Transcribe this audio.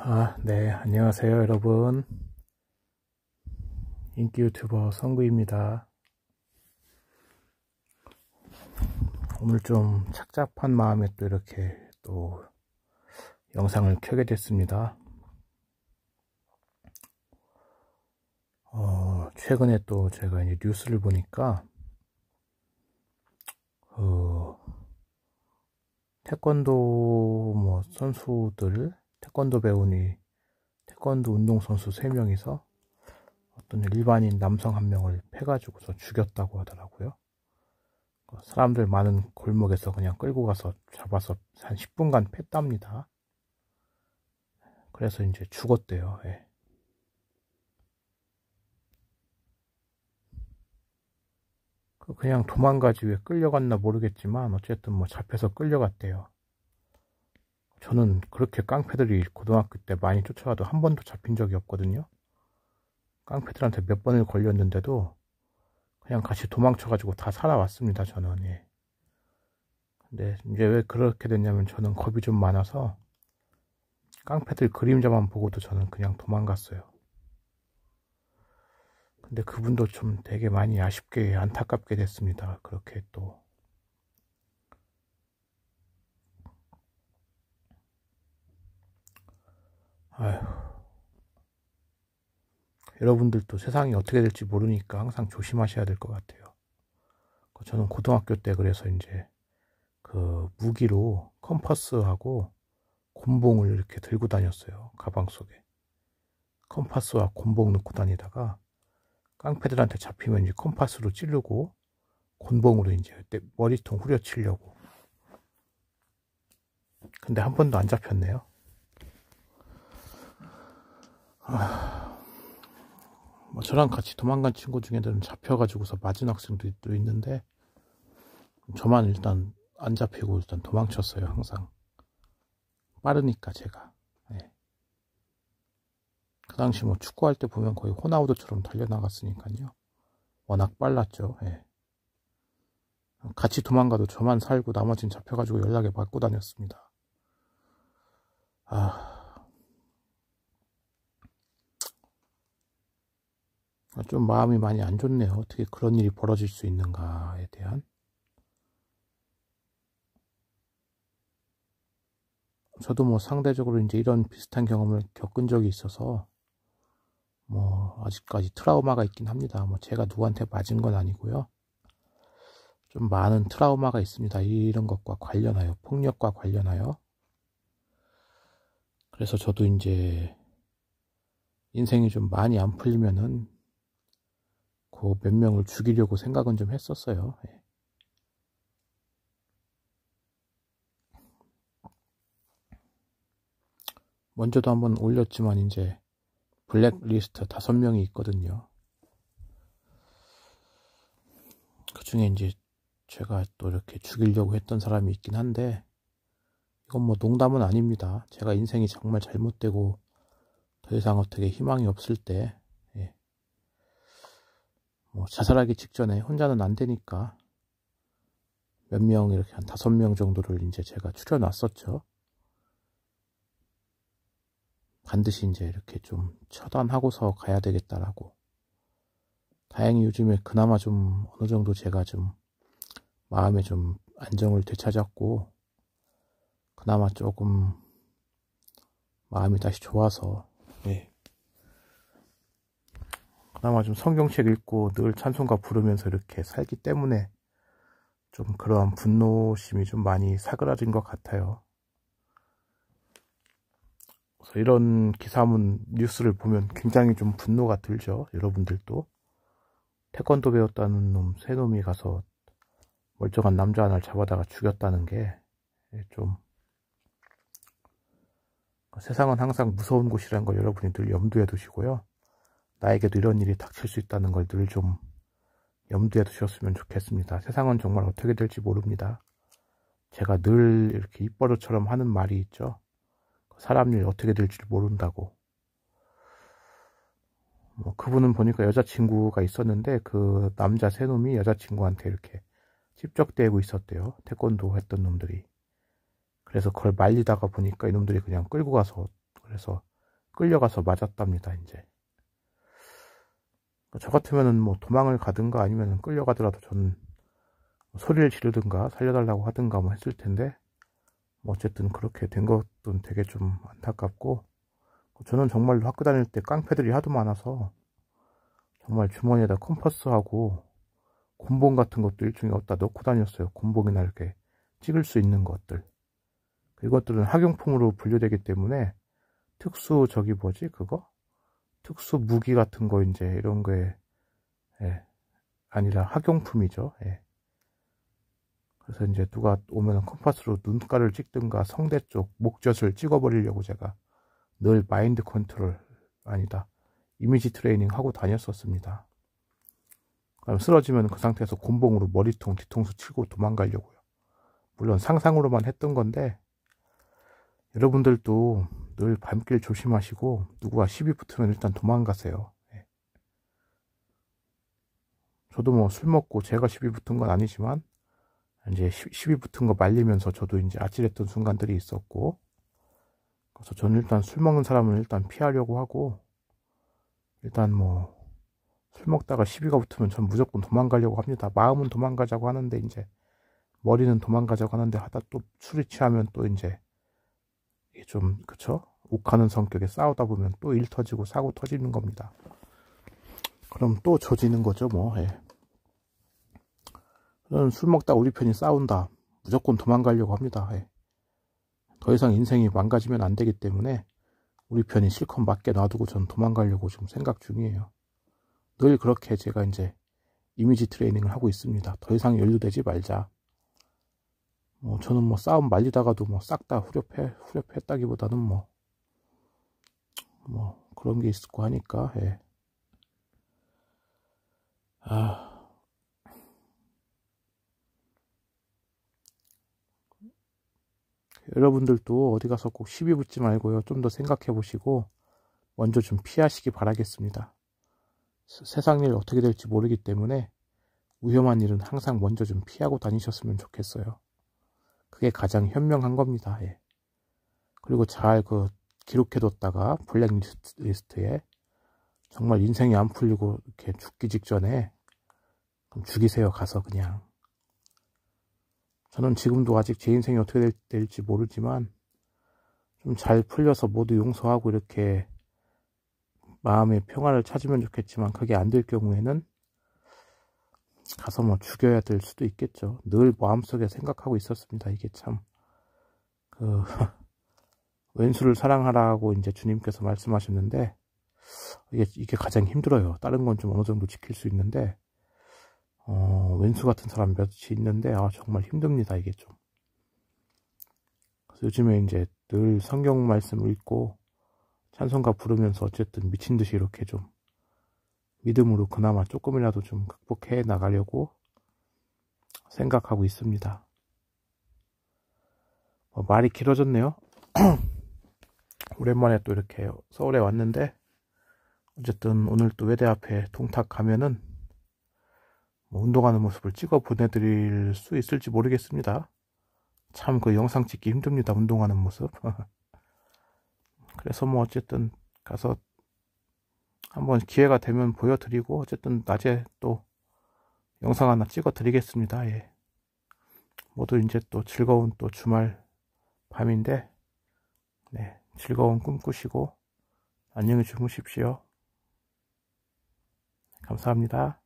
아, 네, 안녕하세요, 여러분. 인기 유튜버 성구입니다. 오늘 좀 착잡한 마음에 또 이렇게 또 영상을 켜게 됐습니다. 어, 최근에 또 제가 이제 뉴스를 보니까, 어, 태권도 뭐 선수들, 태권도 배우니 태권도 운동선수 3명이서 어떤 일반인 남성 한 명을 패가지고서 죽였다고 하더라고요. 어, 사람들 많은 골목에서 그냥 끌고 가서 잡아서 한 10분간 팼답니다. 그래서 이제 죽었대요. 예. 그 그냥 도망가지 왜 끌려갔나 모르겠지만 어쨌든 뭐 잡혀서 끌려갔대요. 저는 그렇게 깡패들이 고등학교 때 많이 쫓아와도 한 번도 잡힌 적이 없거든요. 깡패들한테 몇 번을 걸렸는데도 그냥 같이 도망쳐가지고 다 살아왔습니다, 저는. 예. 근데 이제 왜 그렇게 됐냐면 저는 겁이 좀 많아서 깡패들 그림자만 보고도 저는 그냥 도망갔어요. 근데 그분도 좀 되게 많이 아쉽게 안타깝게 됐습니다. 그렇게 또 아휴. 여러분들도 세상이 어떻게 될지 모르니까 항상 조심하셔야 될 것 같아요. 그 저는 고등학교 때 그래서 이제 그 무기로 컴파스하고 곤봉을 이렇게 들고 다녔어요. 가방 속에. 컴파스와 곤봉 넣고 다니다가 깡패들한테 잡히면 이제 컴파스로 찌르고 곤봉으로 이제 그때 머리통 후려치려고. 근데 한 번도 안 잡혔네요. 아, 뭐 저랑 같이 도망간 친구 중에는 잡혀가지고서 맞은 학생도 있는데 저만 일단 안 잡히고 일단 도망쳤어요 항상 빠르니까 제가 네. 그 당시 뭐 축구할 때 보면 거의 호나우드처럼 달려나갔으니까요 워낙 빨랐죠 네. 같이 도망가도 저만 살고 나머지는 잡혀가지고 연락을 받고 다녔습니다 아... 아, 좀 마음이 많이 안 좋네요. 어떻게 그런 일이 벌어질 수 있는가에 대한 저도 뭐 상대적으로 이제 이런 비슷한 경험을 겪은 적이 있어서 뭐 아직까지 트라우마가 있긴 합니다. 뭐 제가 누구한테 맞은 건 아니고요. 좀 많은 트라우마가 있습니다. 이런 것과 관련하여 폭력과 관련하여 그래서 저도 이제 인생이 좀 많이 안 풀리면은 그몇 명을 죽이려고 생각은 좀 했었어요. 예. 먼저도 한번 올렸지만 이제 블랙리스트 다섯 명이 있거든요. 그 중에 이제 제가 또 이렇게 죽이려고 했던 사람이 있긴 한데 이건 뭐 농담은 아닙니다. 제가 인생이 정말 잘못되고 더 이상 어떻게 희망이 없을 때뭐 자살하기 직전에 혼자는 안 되니까 몇 명 이렇게 한 다섯 명 정도를 이제 제가 추려놨었죠. 반드시 이제 이렇게 좀 처단하고서 가야 되겠다라고. 다행히 요즘에 그나마 좀 어느 정도 제가 좀 마음에 좀 안정을 되찾았고 그나마 조금 마음이 다시 좋아서 네. 그나마 좀 성경책 읽고 늘 찬송가 부르면서 이렇게 살기 때문에 좀 그러한 분노심이 좀 많이 사그라진 것 같아요. 그래서 이런 기사문 뉴스를 보면 굉장히 좀 분노가 들죠. 여러분들도 태권도 배웠다는 놈, 새 놈이 가서 멀쩡한 남자 하나를 잡아다가 죽였다는 게좀 그 세상은 항상 무서운 곳이라는 걸 여러분이 늘 염두에 두시고요. 나에게도 이런 일이 닥칠 수 있다는 걸 늘 좀 염두에 두셨으면 좋겠습니다. 세상은 정말 어떻게 될지 모릅니다. 제가 늘 이렇게 입버릇처럼 하는 말이 있죠. 그 사람 일 어떻게 될지 모른다고. 뭐 그분은 보니까 여자친구가 있었는데 그 남자 새 놈이 여자친구한테 이렇게 집적대고 있었대요. 태권도 했던 놈들이. 그래서 그걸 말리다가 보니까 이놈들이 그냥 끌고 가서 그래서 끌려가서 맞았답니다. 이제 그러니까 저 같으면은 뭐 도망을 가든가 아니면 끌려가더라도 저는 뭐 소리를 지르든가 살려달라고 하든가 뭐 했을 텐데 뭐 어쨌든 그렇게 된 것도 되게 좀 안타깝고 그 저는 정말로 학교 다닐 때 깡패들이 하도 많아서 정말 주머니에다 컴퍼스하고 곤봉 같은 것도 일종의 없다 넣고 다녔어요. 곤봉이나 이렇게 찍을 수 있는 것들. 이것들은 학용품으로 분류되기 때문에 특수 저기 뭐지 그거? 특수 무기 같은 거 이제 이런 거에 예, 아니라 학용품이죠. 예. 그래서 이제 누가 오면 컴파스로 눈가를 찍든가 성대 쪽 목젖을 찍어버리려고 제가 늘 마인드 컨트롤 아니다 이미지 트레이닝 하고 다녔었습니다. 그다 쓰러지면 그 상태에서 곤봉으로 머리통 뒤통수 치고 도망가려고요. 물론 상상으로만 했던 건데 여러분들도 늘 밤길 조심하시고 누구와 시비 붙으면 일단 도망가세요. 예. 저도 뭐 술 먹고 제가 시비 붙은 건 아니지만 이제 시비 붙은 거 말리면서 저도 이제 아찔했던 순간들이 있었고 그래서 저는 일단 술 먹는 사람은 일단 피하려고 하고 일단 뭐 술 먹다가 시비가 붙으면 전 무조건 도망가려고 합니다. 마음은 도망가자고 하는데 이제 머리는 도망가자고 하는데 하다 또 술이 취하면 또 이제 좀 그쵸? 욱하는 성격에 싸우다 보면 또 일 터지고 사고 터지는 겁니다. 그럼 또 조지는 거죠 뭐. 예. 술 먹다 우리 편이 싸운다. 무조건 도망가려고 합니다. 예. 더 이상 인생이 망가지면 안 되기 때문에 우리 편이 실컷 맞게 놔두고 전 도망가려고 지금 생각 중이에요. 늘 그렇게 제가 이제 이미지 트레이닝을 하고 있습니다. 더 이상 연루되지 말자. 어, 저는 뭐 싸움 말리다가도 뭐 싹 다 후렵해 후렵했다기보다는 뭐 뭐 그런 게 있었고 하니까 예. 아 여러분들도 어디 가서 꼭 시비 붙지 말고요 좀 더 생각해 보시고 먼저 좀 피하시기 바라겠습니다. 세상 일 어떻게 될지 모르기 때문에 위험한 일은 항상 먼저 좀 피하고 다니셨으면 좋겠어요. 그게 가장 현명한 겁니다. 예. 그리고 잘 그 기록해뒀다가 블랙리스트에 정말 인생이 안 풀리고 이렇게 죽기 직전에 그럼 죽이세요 가서 그냥 저는 지금도 아직 제 인생이 어떻게 될, 될지 모르지만 좀 잘 풀려서 모두 용서하고 이렇게 마음의 평화를 찾으면 좋겠지만 그게 안 될 경우에는 가서 뭐 죽여야 될 수도 있겠죠. 늘 마음속에 생각하고 있었습니다. 이게 참, 그, 왼수를 사랑하라고 이제 주님께서 말씀하셨는데, 이게, 이게 가장 힘들어요. 다른 건 좀 어느 정도 지킬 수 있는데, 어, 왼수 같은 사람 몇이 있는데, 아, 정말 힘듭니다. 이게 좀. 그래서 요즘에 이제 늘 성경 말씀을 읽고, 찬송가 부르면서 어쨌든 미친 듯이 이렇게 좀 믿음으로 그나마 조금이라도 좀 극복해 나가려고 생각하고 있습니다. 어, 말이 길어졌네요. 오랜만에 또 이렇게 서울에 왔는데 어쨌든 오늘 또 외대 앞에 동탁 가면은 뭐 운동하는 모습을 찍어 보내드릴 수 있을지 모르겠습니다. 참 그 영상 찍기 힘듭니다. 운동하는 모습. 그래서 뭐 어쨌든 가서 한번 기회가 되면 보여드리고 어쨌든 낮에 또 영상 하나 찍어 드리겠습니다 예. 모두 이제 또 즐거운 또 주말 밤인데 네, 즐거운 꿈 꾸시고 안녕히 주무십시오 감사합니다